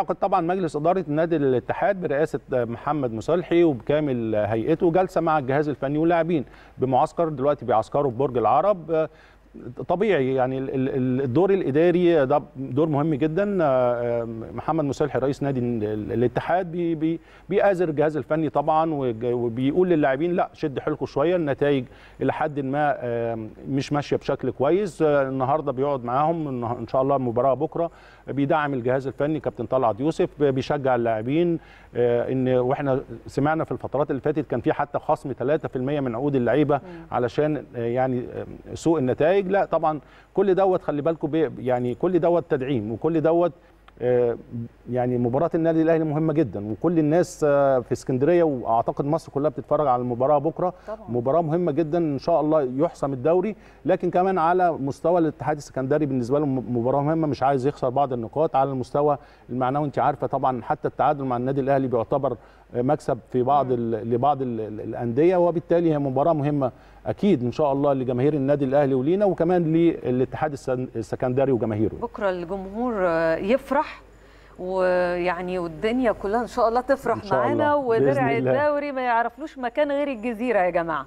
عقد طبعا مجلس اداره نادي الاتحاد برئاسه محمد مصالحي وبكامل هيئته جلسه مع الجهاز الفني واللاعبين بمعسكر دلوقتي بيعسكروا في برج العرب طبيعي يعني الدور الاداري ده دور مهم جدا آه، آه، محمد مسلح رئيس نادي الاتحاد بيآزر الجهاز الفني طبعا وبيقول للاعبين لا شد حيلكم شويه النتائج الى حد ما مش ماشيه بشكل كويس آه، النهارده بيقعد معاهم ان شاء الله المباراه بكره بيدعم الجهاز الفني كابتن طلعت يوسف بيشجع اللاعبين ان واحنا سمعنا في الفترات اللي فاتت كان في حتى خصم 3% من عقود اللعيبه علشان يعني سوء النتائج النتائج طيب، لا طبعا كل دوت خلي بالكم يعني كل دوت تدعيم وكل دوت آه، يعني مباراه النادي الاهلي مهمه جدا وكل الناس آه، في اسكندريه واعتقد مصر كلها بتتفرج على المباراه بكره طبعا. مباراه مهمه جدا ان شاء الله يحسم الدوري لكن كمان على مستوى الاتحاد السكندري بالنسبه له مباراه مهمه مش عايز يخسر بعض النقاط على المستوى المعنوي انت عارفه طبعا حتى التعادل مع النادي الاهلي بيعتبر آه، مكسب في بعض لبعض الانديه وبالتالي هي مباراه مهمه اكيد ان شاء الله لجماهير النادي الاهلي ولينا وكمان للاتحاد السكندري وجماهيره بكره الجمهور آه، يفرح ويعني والدنيا كلها ان شاء الله تفرح معانا ودرع الدوري ما يعرفلوش مكان غير الجزيره يا جماعه